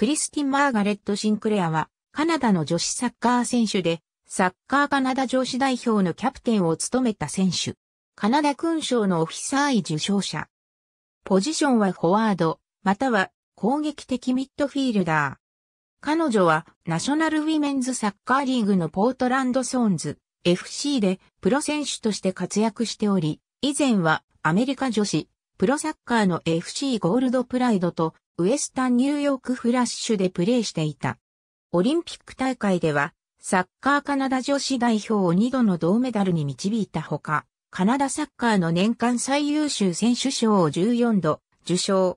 クリスティン・マーガレット・シンクレアは、カナダの女子サッカー選手で、サッカーカナダ女子代表のキャプテンを務めた選手。カナダ勲章のオフィサー位受賞者。ポジションはフォワード、または攻撃的ミッドフィールダー。彼女はナショナルウィメンズサッカーリーグのポートランドソーンズ FC でプロ選手として活躍しており、以前はアメリカ女子プロサッカーの FC ゴールドプライドとウエスタンニューヨークフラッシュでプレーしていた。オリンピック大会では、サッカーカナダ女子代表を2度の銅メダルに導いたほか、カナダサッカーの年間最優秀選手賞を14度受賞。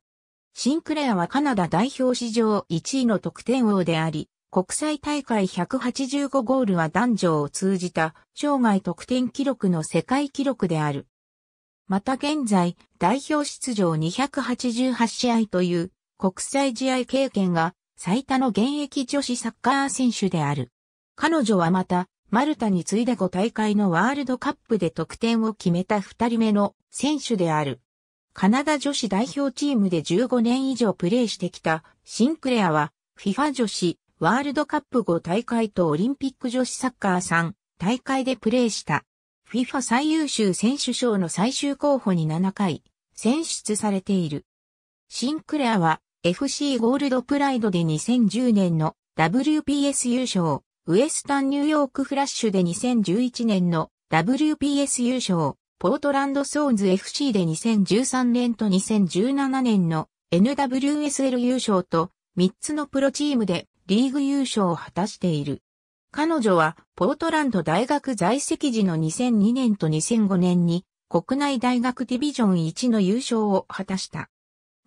シンクレアはカナダ代表史上1位の得点王であり、国際大会185ゴールは男女を通じた生涯得点記録の世界記録である。また現在、代表出場288試合という国際試合経験が最多の現役女子サッカー選手である。彼女はまた、マルタに次いで5大会のワールドカップで得点を決めた2人目の選手である。カナダ女子代表チームで15年以上プレーしてきたシンクレアは FIFA 女子ワールドカップ5大会とオリンピック女子サッカー3大会でプレーした。FIFA 最優秀選手賞の最終候補に7回選出されている。シンクレアは FC ゴールドプライドで2010年の WPS 優勝、ウエスタンニューヨークフラッシュで2011年の WPS 優勝、ポートランドソーンズ FC で2013年と2017年の NWSL 優勝と3つのプロチームでリーグ優勝を果たしている。彼女はポートランド大学在籍時の2002年と2005年に国内大学ディビジョン1の優勝を果たした。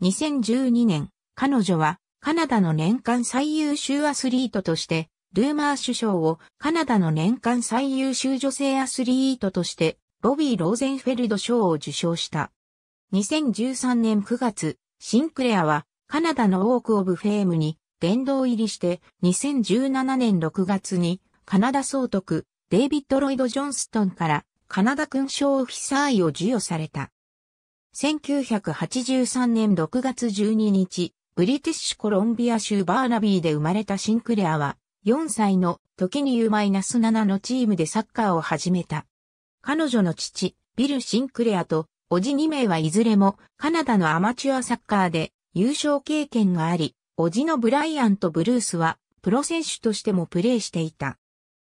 2012年、彼女はカナダの年間最優秀アスリートとして、ルーマー首相をカナダの年間最優秀女性アスリートとして、ロビー・ローゼンフェルド賞を受賞した。2013年9月、シンクレアはカナダのオーク・オブ・フェームに殿堂入りして2017年6月にカナダ総督デイビッド・ロイド・ジョンストンからカナダ勲章オフィサーを授与された。1983年6月12日、ブリティッシュコロンビア州バーナビーで生まれたシンクレアは、4歳の時に U-7 のチームでサッカーを始めた。彼女の父、ビル・シンクレアと、おじ2名はいずれもカナダのアマチュアサッカーで優勝経験があり、叔父のブライアンとブルースは、プロ選手としてもプレーしていた。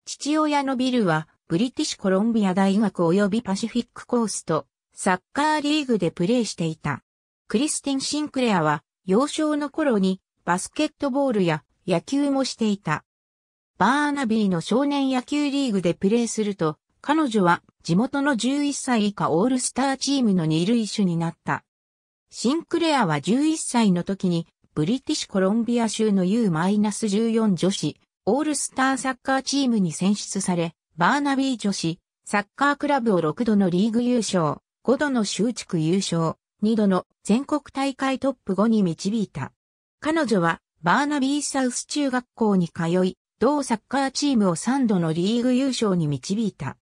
父親のビルは、ブリティッシュコロンビア大学及びパシフィックコースと、サッカーリーグでプレーしていた。クリスティン・シンクレアは、幼少の頃に、バスケットボールや野球もしていた。バーナビーの少年野球リーグでプレーすると、彼女は地元の11歳以下オールスターチームの二塁手になった。シンクレアは11歳の時にブリティッシュコロンビア州の U-14 女子、オールスターサッカーチームに選出され、バーナビー女子、サッカークラブを6度のリーグ優勝、5度の州地区優勝、2度の全国大会トップ5に導いた。彼女は、バーナビーサウス中学校に通い、同サッカーチームを3度のリーグ優勝に導いた。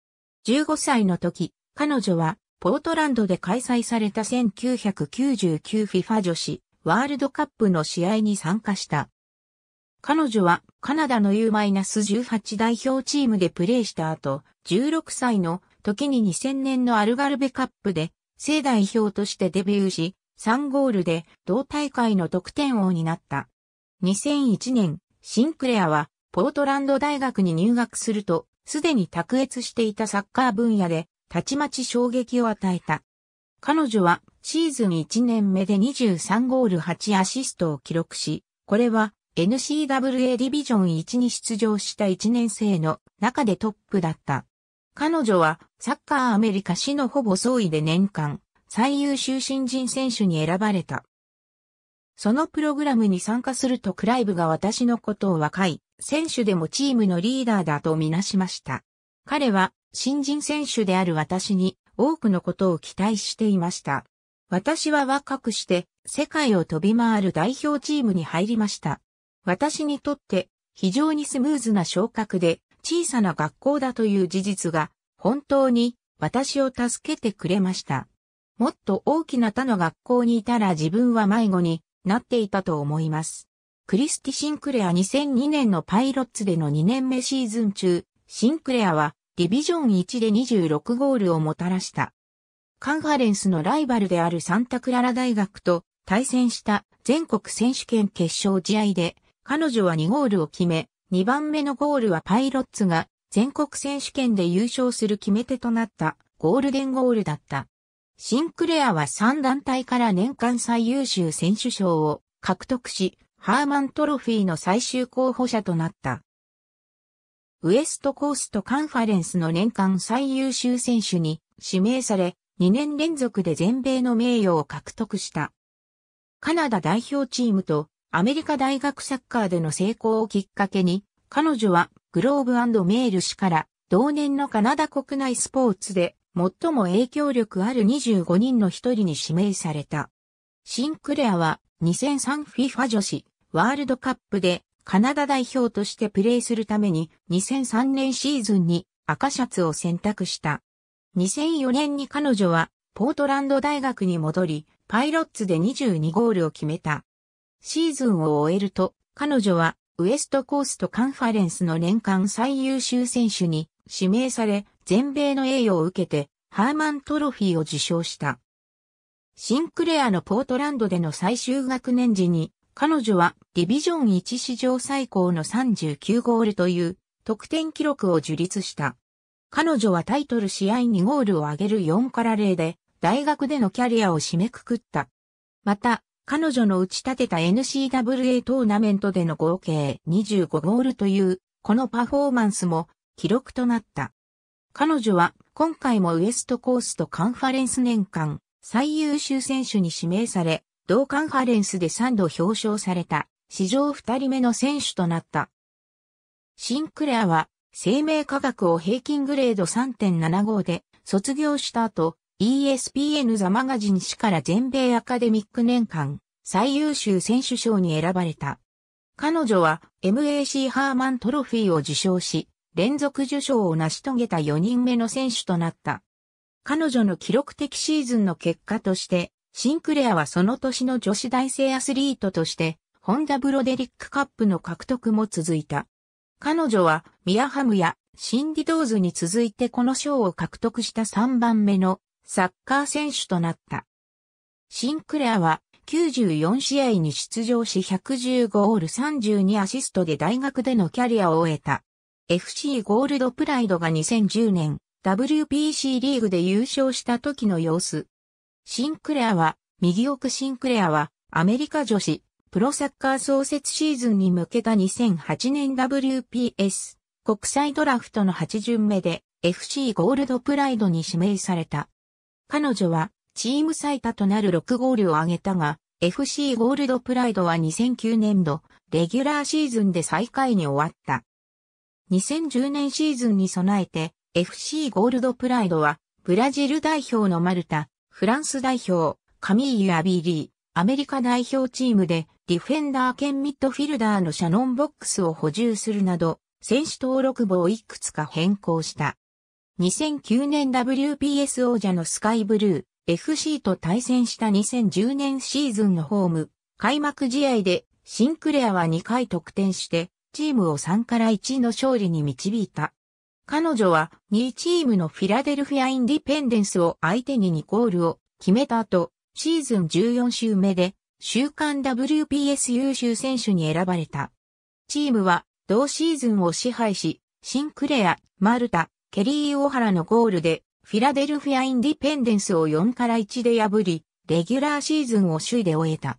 15歳の時、彼女は、ポートランドで開催された 1999FIFA 女子ワールドカップの試合に参加した。彼女はカナダの U-18 代表チームでプレーした後、16歳の時に2000年のアルガルベカップで、正代表としてデビューし、3ゴールで同大会の得点王になった。2001年、シンクレアはポートランド大学に入学すると、すでに卓越していたサッカー分野で、たちまち衝撃を与えた。彼女はシーズン1年目で23ゴール8アシストを記録し、これは NCAA ディビジョン1に出場した1年生の中でトップだった。彼女はサッカーアメリカ市のほぼ総意で年間最優秀新人選手に選ばれた。そのプログラムに参加するとクライブが私のことを若い選手でもチームのリーダーだとみなしました。彼は新人選手である私に多くのことを期待していました。私は若くして世界を飛び回る代表チームに入りました。私にとって非常にスムーズな昇格で小さな学校だという事実が本当に私を助けてくれました。もっと大きな他の学校にいたら自分は迷子になっていたと思います。クリスティ・シンクレア2002年のパイロッツでの2年目シーズン中、シンクレアはディビジョン1で26ゴールをもたらした。カンファレンスのライバルであるサンタクララ大学と対戦した全国選手権決勝試合で、彼女は2ゴールを決め、2番目のゴールはパイロッツが全国選手権で優勝する決め手となったゴールデンゴールだった。シンクレアは3団体から年間最優秀選手賞を獲得し、ハーマントロフィーの最終候補者となった。ウエストコーストカンファレンスの年間最優秀選手に指名され、2年連続で全米の名誉を獲得した。カナダ代表チームとアメリカ大学サッカーでの成功をきっかけに、彼女はグローブメール氏から同年のカナダ国内スポーツで最も影響力ある25人の一人に指名された。シンクレアは 2003FIFA 女子ワールドカップでカナダ代表としてプレーするために2003年シーズンに赤シャツを選択した。2004年に彼女はポートランド大学に戻り、パイロッツで22ゴールを決めた。シーズンを終えると、彼女はウエストコーストカンファレンスの年間最優秀選手に指名され、全米の栄誉を受けて、ハーマントロフィーを受賞した。シンクレアのポートランドでの最終学年時に、彼女はディビジョン1史上最高の39ゴールという得点記録を樹立した。彼女はタイトル試合2ゴールを挙げる4から0で、大学でのキャリアを締めくくった。また、彼女の打ち立てた n c w a トーナメントでの合計25ゴールという、このパフォーマンスも記録となった。彼女は今回もウエストコーストカンファレンス年間最優秀選手に指名され、同カンファレンスで3度表彰された、史上2人目の選手となった。シンクレアは生命科学を平均グレード3.75で卒業した後、ESPN ザマガジン氏から全米アカデミック年間最優秀選手賞に選ばれた。彼女は MAC ハーマントロフィーを受賞し、連続受賞を成し遂げた4人目の選手となった。彼女の記録的シーズンの結果として、シンクレアはその年の女子大生アスリートとして、ホンダブロデリックカップの獲得も続いた。彼女はミアハムやシンディドーズに続いてこの賞を獲得した3番目のサッカー選手となった。シンクレアは94試合に出場し115ゴール32アシストで大学でのキャリアを終えた。FC ゴールドプライドが2010年 WPC リーグで優勝した時の様子。シンクレアは、右奥シンクレアはアメリカ女子プロサッカー創設シーズンに向けた2008年 WPS 国際ドラフトの8巡目で FC ゴールドプライドに指名された。彼女はチーム最多となる6ゴールを挙げたが、FC ゴールドプライドは2009年度、レギュラーシーズンで最下位に終わった。2010年シーズンに備えて、FC ゴールドプライドは、ブラジル代表のマルタ、フランス代表、カミーユ・アビーリアメリカ代表チームでディフェンダー兼ミッドフィルダーのシャノンボックスを補充するなど、選手登録簿をいくつか変更した。2009年 WPS 王者のスカイブルー FC と対戦した2010年シーズンのホーム、開幕試合でシンクレアは2回得点して、チームを3から1の勝利に導いた。彼女は2チームのフィラデルフィア・インディペンデンスを相手に2ゴールを決めた後、シーズン14週目で、週間 WPS 優秀選手に選ばれた。チームは、同シーズンを支配し、シンクレア、マルタ、ケリー・オハラのゴールで、フィラデルフィア・インディペンデンスを4から1で破り、レギュラーシーズンを首位で終えた。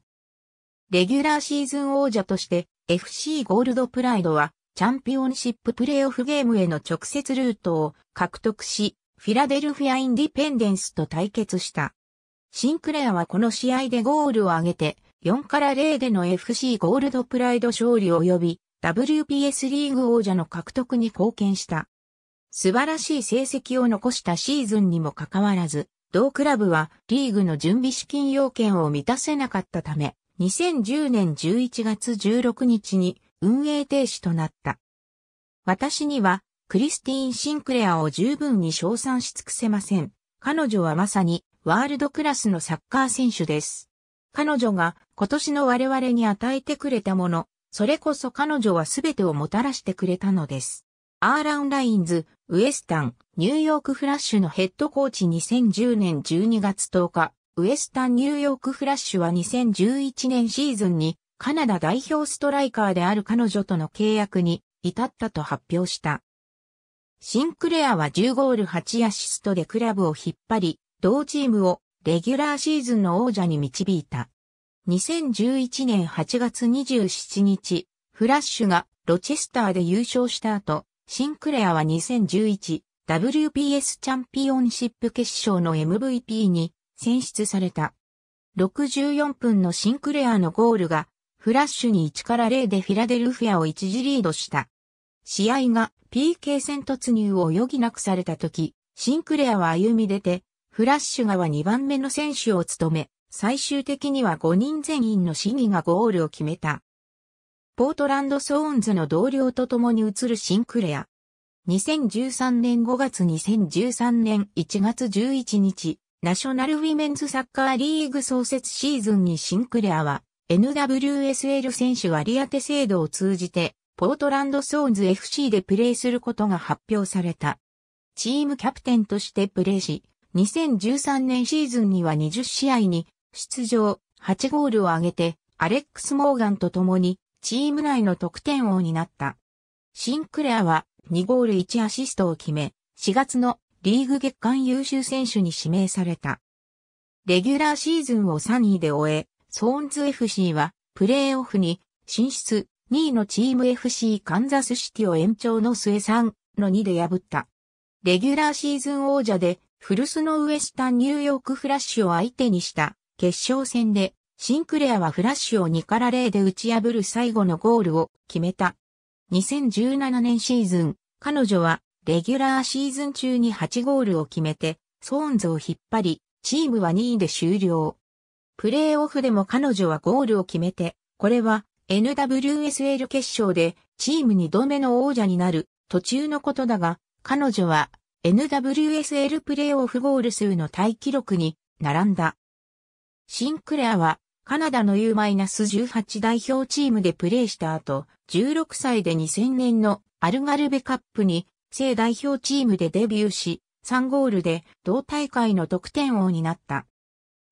レギュラーシーズン王者として、FC ゴールドプライドは、チャンピオンシッププレイオフゲームへの直接ルートを獲得し、フィラデルフィア・インディペンデンスと対決した。シンクレアはこの試合でゴールを挙げて、4から0での FC ゴールドプライド勝利及び WPS リーグ王者の獲得に貢献した。素晴らしい成績を残したシーズンにもかかわらず、同クラブはリーグの準備資金要件を満たせなかったため、2010年11月16日に運営停止となった。私にはクリスティーン・シンクレアを十分に称賛し尽くせません。彼女はまさにワールドクラスのサッカー選手です。彼女が今年の我々に与えてくれたもの、それこそ彼女は全てをもたらしてくれたのです。アーラン・ラインズ、ウエスタン、ニューヨークフラッシュのヘッドコーチ2010年12月10日、ウエスタン・ニューヨークフラッシュは2011年シーズンにカナダ代表ストライカーである彼女との契約に至ったと発表した。シンクレアは10ゴール8アシストでクラブを引っ張り、同チームをレギュラーシーズンの王者に導いた。2011年8月27日、フラッシュがロチェスターで優勝した後、シンクレアは 2011WPS チャンピオンシップ決勝の MVP に選出された。64分のシンクレアのゴールが、フラッシュに1から0でフィラデルフィアを一時リードした。試合が PK 戦突入を余儀なくされた時、シンクレアは歩み出て、フラッシュ側は2番目の選手を務め、最終的には5人全員の市議がゴールを決めた。ポートランドソーンズの同僚と共に移るシンクレア。2013年5月2013年1月11日、ナショナルウィメンズサッカーリーグ創設シーズンにシンクレアは NWSL 選手割当制度を通じてポートランドソーンズ FC でプレーすることが発表された。チームキャプテンとしてプレーし、2013年シーズンには20試合に出場、8ゴールを挙げて、アレックス・モーガンと共に、チーム内の得点王になった。シンクレアは2ゴール1アシストを決め、4月のリーグ月間優秀選手に指名された。レギュラーシーズンを3位で終え、ソーンズ FC はプレーオフに進出2位のチーム FC カンザスシティを延長の末3の2で破った。レギュラーシーズン王者で古巣のウエスタンニューヨークフラッシュを相手にした決勝戦で、シンクレアはフラッシュを2から0で打ち破る最後のゴールを決めた。2017年シーズン、彼女はレギュラーシーズン中に8ゴールを決めて、ソーンズを引っ張り、チームは2位で終了。プレーオフでも彼女はゴールを決めて、これは NWSL 決勝でチーム2度目の王者になる途中のことだが、彼女は NWSL プレーオフゴール数のタイ記録に並んだ。シンクレアはカナダの U-18 代表チームでプレーした後、16歳で2000年のアルガルベカップに正代表チームでデビューし、3ゴールで同大会の得点王になった。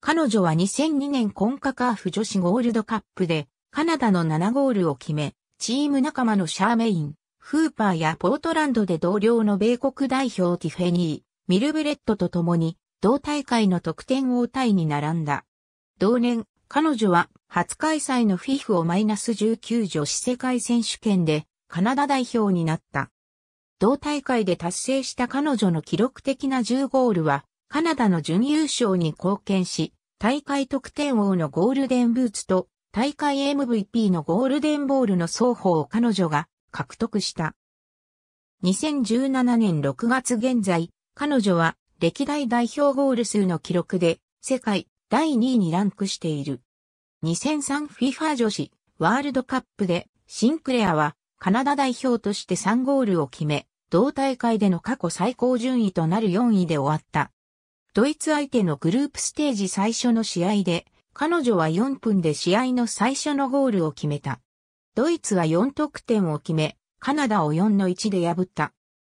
彼女は2002年コンカカーフ女子ゴールドカップでカナダの7ゴールを決め、チーム仲間のシャーメイン、フーパーやポートランドで同僚の米国代表ティフェニー、ミルブレットと共に、同大会の得点王タに並んだ。同年、彼女は初開催の f i f ス1 9女子世界選手権でカナダ代表になった。同大会で達成した彼女の記録的な10ゴールは、カナダの準優勝に貢献し、大会得点王のゴールデンブーツと大会 MVP のゴールデンボールの双方を彼女が獲得した。2017年6月現在、彼女は歴代代表ゴール数の記録で世界第2位にランクしている。2003 FIFA 女子ワールドカップでシンクレアはカナダ代表として3ゴールを決め、同大会での過去最高順位となる4位で終わった。ドイツ相手のグループステージ最初の試合で、彼女は4分で試合の最初のゴールを決めた。ドイツは4得点を決め、カナダを4の1で破った。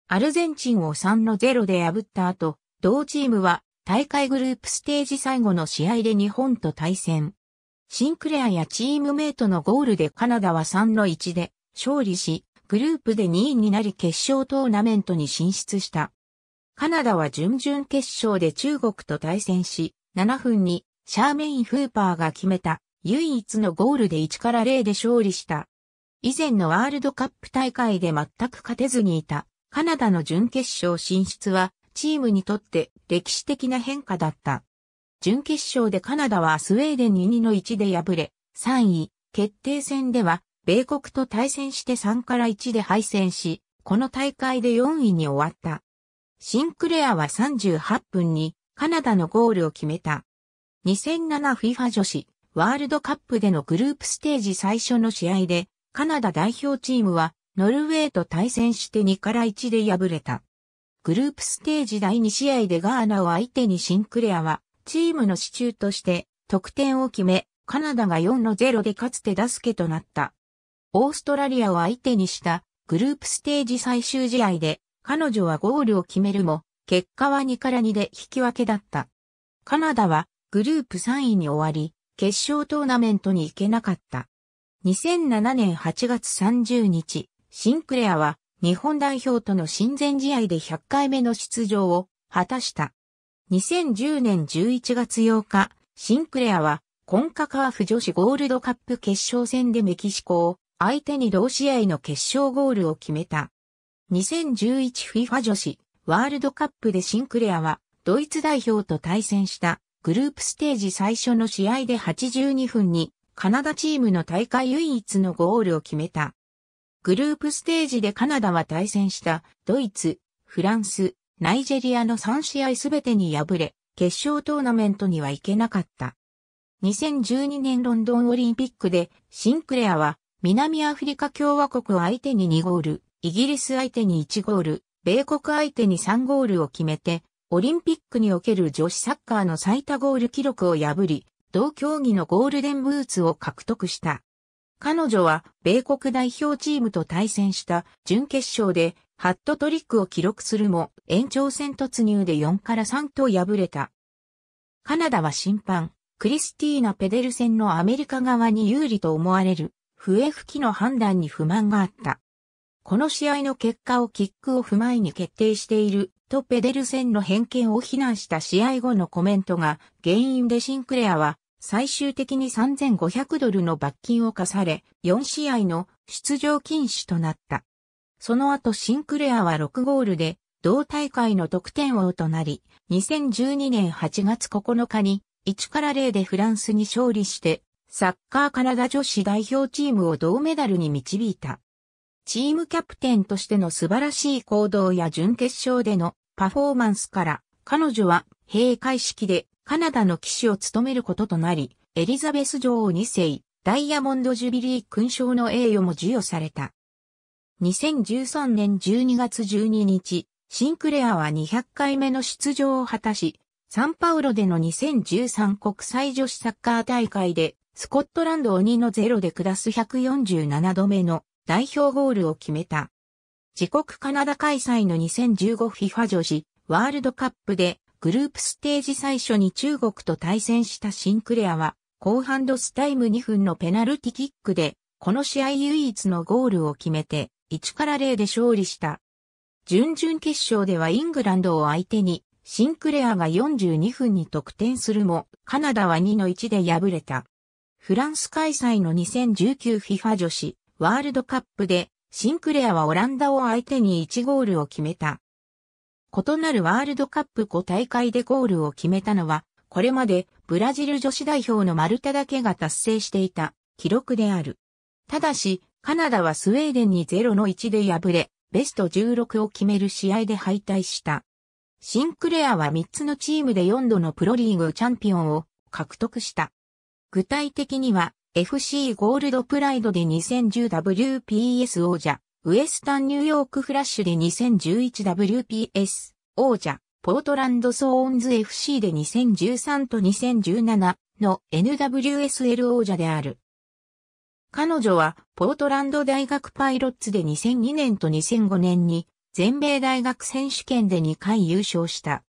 アルゼンチンを3の0で破った後、同チームは大会グループステージ最後の試合で日本と対戦。シンクレアやチームメイトのゴールでカナダは3の1で勝利し、グループで2位になり決勝トーナメントに進出した。カナダは準々決勝で中国と対戦し、7分にシャーメイン・フーパーが決めた唯一のゴールで1から0で勝利した。以前のワールドカップ大会で全く勝てずにいたカナダの準決勝進出はチームにとって歴史的な変化だった。準決勝でカナダはスウェーデンに2の1で敗れ、3位、決定戦では米国と対戦して3から1で敗戦し、この大会で4位に終わった。シンクレアは38分にカナダのゴールを決めた。2007FIFA 女子ワールドカップでのグループステージ最初の試合で、カナダ代表チームは、ノルウェーと対戦して2から1で敗れた。グループステージ第2試合でガーナを相手にシンクレアは、チームの支柱として得点を決め、カナダが4の0でかつて出すケとなった。オーストラリアを相手にしたグループステージ最終試合で、彼女はゴールを決めるも、結果は2から2で引き分けだった。カナダはグループ3位に終わり、決勝トーナメントに行けなかった。2007年8月30日、シンクレアは日本代表との親善試合で100回目の出場を果たした。2010年11月8日、シンクレアはコンカカーフ女子ゴールドカップ決勝戦でメキシコを相手に同試合の決勝ゴールを決めた。2011FIFA 女子ワールドカップでシンクレアはドイツ代表と対戦したグループステージ最初の試合で82分に、カナダチームの大会唯一のゴールを決めた。グループステージでカナダは対戦したドイツ、フランス、ナイジェリアの3試合すべてに敗れ、決勝トーナメントには行けなかった。2012年ロンドンオリンピックでシンクレアは南アフリカ共和国相手に2ゴール、イギリス相手に1ゴール、米国相手に3ゴールを決めてオリンピックにおける女子サッカーの最多ゴール記録を破り、同競技のゴールデンブーツを獲得した。彼女は米国代表チームと対戦した準決勝でハットトリックを記録するも延長戦突入で4から3と敗れた。カナダは審判、クリスティーナ・ペデルセンのアメリカ側に有利と思われる笛吹きの判断に不満があった。この試合の結果をキック踏まえに決定しているとペデルセンの偏見を非難した試合後のコメントが原因でシンクレアは最終的に3500ドルの罰金を課され、4試合の出場禁止となった。その後シンクレアは6ゴールで同大会の得点王となり、2012年8月9日に1から0でフランスに勝利して、サッカーカナダ女子代表チームを銅メダルに導いた。チームキャプテンとしての素晴らしい行動や準決勝でのパフォーマンスから、彼女は閉会式でカナダの騎士を務めることとなり、エリザベス女王2世、ダイヤモンド・ジュビリー勲章の栄誉も授与された。2013年12月12日、シンクレアは200回目の出場を果たし、サンパウロでの2013国際女子サッカー大会で、スコットランド鬼のゼロで下す147度目の代表ゴールを決めた。自国カナダ開催の 2015FIFA 女子ワールドカップでグループステージ最初に中国と対戦したシンクレアは後半ドスタイム2分のペナルティキックでこの試合唯一のゴールを決めて1から0で勝利した。準々決勝ではイングランドを相手にシンクレアが42分に得点するもカナダは2の1で敗れた。フランス開催の 2019FIFA 女子ワールドカップでシンクレアはオランダを相手に1ゴールを決めた。異なるワールドカップ5大会でゴールを決めたのは、これまでブラジル女子代表のマルタだけが達成していた記録である。ただし、カナダはスウェーデンに0の1で敗れ、ベスト16を決める試合で敗退した。シンクレアは3つのチームで4度のプロリーグチャンピオンを獲得した。具体的には、FC ゴールドプライドで 2010WPS 王者、ウエスタンニューヨークフラッシュで 2011WPS 王者、ポートランドソーンズ FC で2013と2017の NWSL 王者である。彼女はポートランド大学パイロッツで2002年と2005年に全米大学選手権で2回優勝した。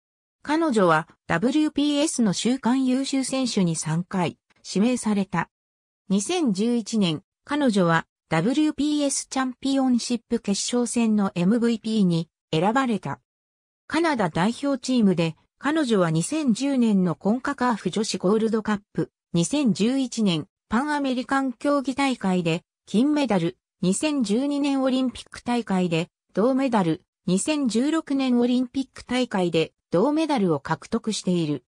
彼女は WPS の週間優秀選手に3回指名された。2011年、彼女は WPS チャンピオンシップ決勝戦の MVP に選ばれた。カナダ代表チームで、彼女は2010年のコンカカーフ女子ゴールドカップ、2011年パンアメリカン競技大会で金メダル、2012年オリンピック大会で銅メダル、2016年オリンピック大会で銅メダルを獲得している。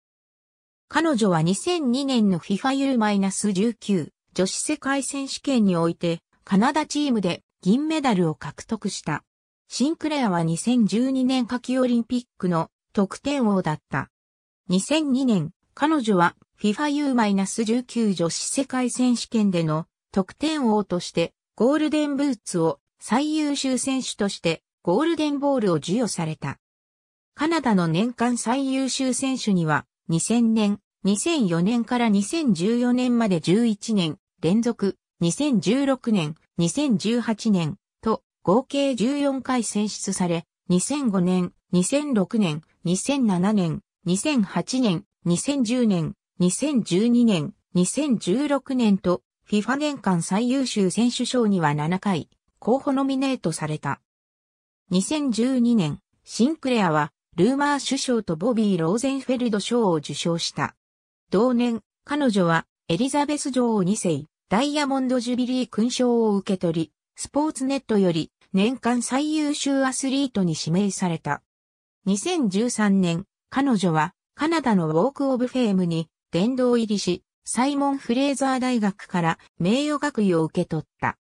彼女は2002年の FIFA U-19 女子世界選手権において、カナダチームで銀メダルを獲得した。シンクレアは2012年夏季オリンピックの得点王だった。2002年、彼女は FIFAU-19 女子世界選手権での得点王としてゴールデンブーツを最優秀選手としてゴールデンボールを授与された。カナダの年間最優秀選手には2000年2004年から2014年まで11年連続、2016年、2018年と合計14回選出され、2005年、2006年、2007年、2008年、2010年、2012年、2016年と FIFA 年間最優秀選手賞には7回候補ノミネートされた。2012年、シンクレアはルーマー首相とボビー・ローゼンフェルド賞を受賞した。同年、彼女はエリザベス女王2世、ダイヤモンドジュビリー勲章を受け取り、スポーツネットより年間最優秀アスリートに指名された。2013年、彼女はカナダのウォークオブフェームに殿堂入りし、サイモン・フレーザー大学から名誉学位を受け取った。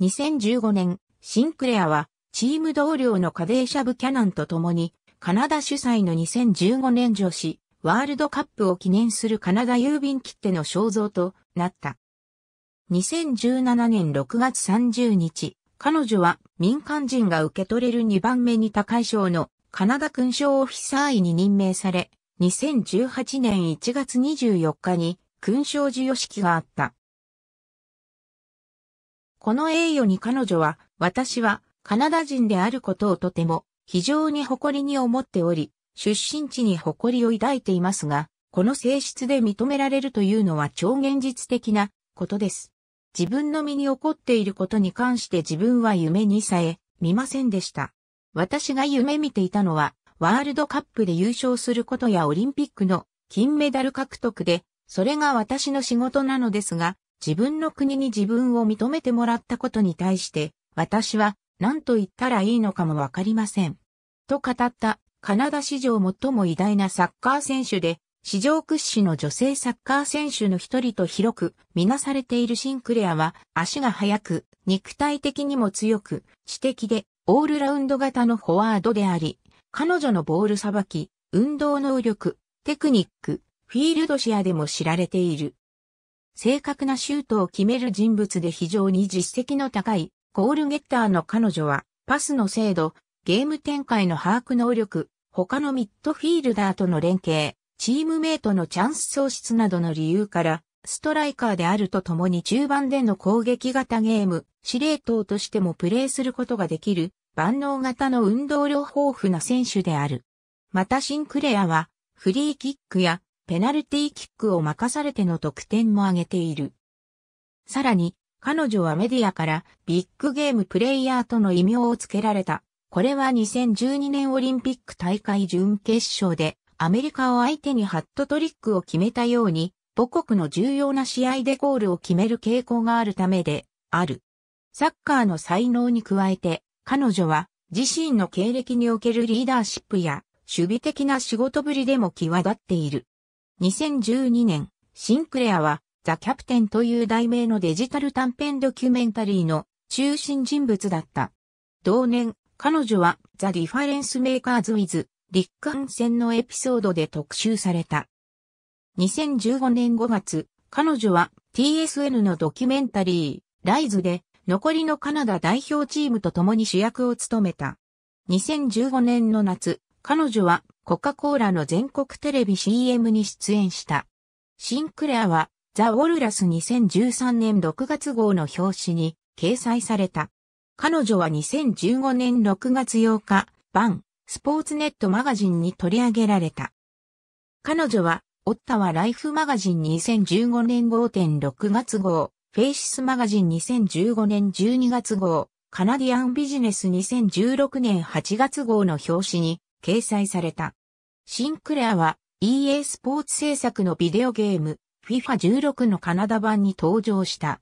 2015年、シンクレアはチーム同僚のカデーシャ・ブキャナンと共にカナダ主催の2015年女子ワールドカップを記念するカナダ郵便切手の肖像となった。2017年6月30日、彼女は民間人が受け取れる2番目に高い賞のカナダ勲章オフィサー位に任命され、2018年1月24日に勲章授与式があった。この栄誉に彼女は、私はカナダ人であることをとても非常に誇りに思っており、出身地に誇りを抱いていますが、この性質で認められるというのは超現実的なことです。自分の身に起こっていることに関して自分は夢にさえ見ませんでした。私が夢見ていたのは、ワールドカップで優勝することやオリンピックの金メダル獲得で、それが私の仕事なのですが、自分の国に自分を認めてもらったことに対して、私は何と言ったらいいのかもわかりません。と語ったカナダ史上最も偉大なサッカー選手で、史上屈指の女性サッカー選手の一人と広くみなされているシンクレアは足が速く、肉体的にも強く、知的でオールラウンド型のフォワードであり、彼女のボールさばき、運動能力、テクニック、フィールドシェアでも知られている。正確なシュートを決める人物で非常に実績の高いゴールゲッターの彼女はパスの精度、ゲーム展開の把握能力、他のミッドフィールダーとの連携、チームメイトのチャンス創出などの理由から、ストライカーであるとともに中盤での攻撃型ゲーム、司令塔としてもプレイすることができる、万能型の運動量豊富な選手である。またシンクレアは、フリーキックやペナルティーキックを任されての得点も挙げている。さらに、彼女はメディアからビッグゲームプレイヤーとの異名を付けられた。これは2012年オリンピック大会準決勝でアメリカを相手にハットトリックを決めたように、母国の重要な試合でゴールを決める傾向があるためで、ある。サッカーの才能に加えて、彼女は自身の経歴におけるリーダーシップや守備的な仕事ぶりでも際立っている。2012年、シンクレアはザ・キャプテンという題名のデジタル短編ドキュメンタリーの中心人物だった。同年、彼女はザ・ディファレンス・メーカーズ・ウィズ、立艦戦のエピソードで特集された。2015年5月、彼女は TSN のドキュメンタリー、ライズで残りのカナダ代表チームと共に主役を務めた。2015年の夏、彼女はコカ・コーラの全国テレビ CM に出演した。シンクレアはザ・ウォルラス2013年6月号の表紙に掲載された。彼女は2015年6月8日、版スポーツネットマガジンに取り上げられた。彼女は、オッタはライフマガジン2015年5.6月号、フェイシスマガジン2015年12月号、カナディアンビジネス2016年8月号の表紙に掲載された。シンクレアは EA スポーツ制作のビデオゲーム FIFA16 のカナダ版に登場した。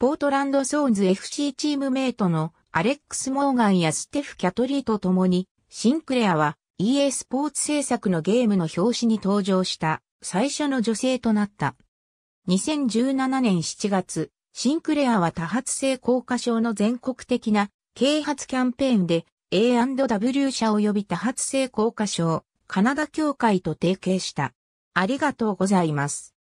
ポートランドソーンズ FC チームメイトのアレックス・モーガンやステフ・キャトリーと共に、シンクレアは EA スポーツ制作のゲームの表紙に登場した最初の女性となった。2017年7月、シンクレアは多発性硬化症の全国的な啓発キャンペーンで A&W 社及び多発性硬化症カナダ協会と提携した。ありがとうございます。